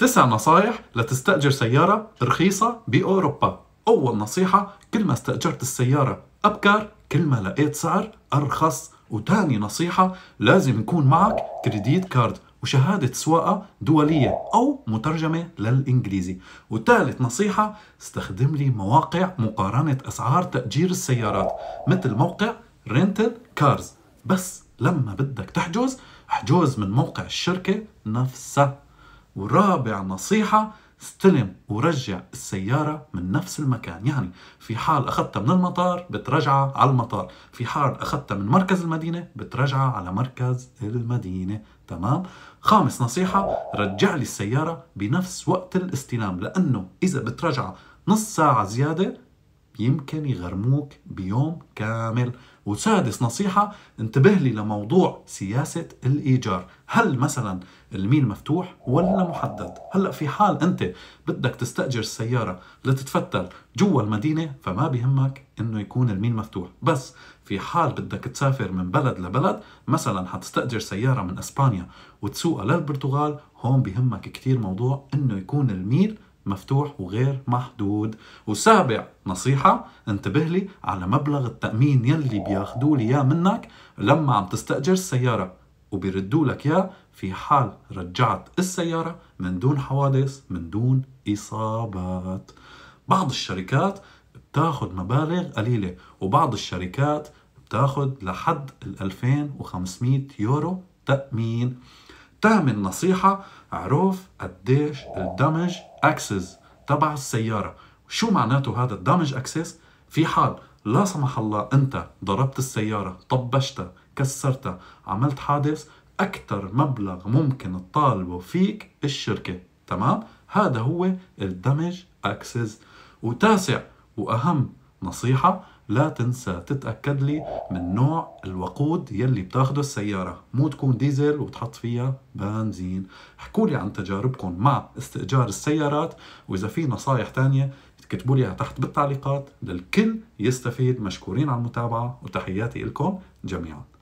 تسع نصايح لتستأجر سيارة رخيصة بأوروبا أول نصيحة كل ما استأجرت السيارة أبكر كل ما لقيت سعر أرخص وتاني نصيحة لازم يكون معك كريديت كارد وشهادة سواقة دولية أو مترجمة للإنجليزي وثالث نصيحة استخدم لي مواقع مقارنة أسعار تأجير السيارات مثل موقع رينتل كارز بس لما بدك تحجز احجز من موقع الشركة نفسها ورابع نصيحة استلم ورجع السيارة من نفس المكان يعني في حال أخذتها من المطار بترجعها على المطار في حال أخذتها من مركز المدينة بترجعها على مركز المدينة تمام خامس نصيحة رجع لي السيارة بنفس وقت الاستلام لأنه إذا بترجعها نص ساعة زيادة يمكن يغرموك بيوم كامل وسادس نصيحة انتبه لي لموضوع سياسة الإيجار هل مثلا الميل مفتوح ولا محدد هلأ في حال أنت بدك تستأجر السيارة لتتفتل جوا المدينة فما بهمك أنه يكون الميل مفتوح بس في حال بدك تسافر من بلد لبلد مثلا حتستأجر سيارة من أسبانيا وتسوقها للبرتغال هون بهمك كتير موضوع أنه يكون الميل مفتوح وغير محدود وسابع نصيحة انتبه لي على مبلغ التأمين يلي بياخدوا لي إياه منك لما عم تستأجر السيارة وبيردوا لك إياه في حال رجعت السيارة من دون حوادث من دون إصابات بعض الشركات بتاخد مبالغ قليلة وبعض الشركات بتاخد لحد ال 2500 يورو تأمين تعمل نصيحة عرف قديش الدمج اكسس تبع السيارة شو معناته هذا الدمج اكسس في حال لا سمح الله انت ضربت السيارة طبشتها كسرتها عملت حادث اكثر مبلغ ممكن تطالبه فيك الشركة تمام هذا هو الدمج اكسس وتاسع واهم نصيحة لا تنسى تتأكد لي من نوع الوقود يلي بتاخده السيارة مو تكون ديزل وتحط فيها بنزين احكوا لي عن تجاربكم مع استئجار السيارات وإذا في نصايح تانية اكتبوا لي تحت بالتعليقات للكل يستفيد مشكورين على المتابعة وتحياتي لكم جميعاً